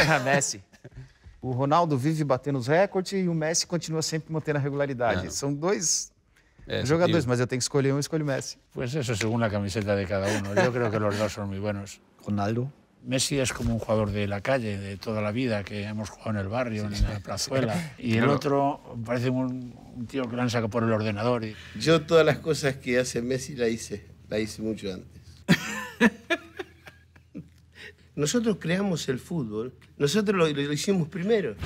Messi. O Ronaldo vive batendo os recordes e o Messi continua siempre mantendo a regularidade. Son São dois é, jogadores, mas eu tenho que escolher um, Messi. Pues eso según la camiseta de cada uno. Yo creo que los dos son muy buenos. Ronaldo. Messi es como un jugador de la calle, de toda la vida, que hemos jugado en el barrio, en la plazuela. Y el otro parece un, tío que lo han sacado por el ordenador. Y... Yo todas las cosas que hace Messi las hice, hice mucho antes. Nosotros creamos el fútbol, nosotros lo, hicimos primero.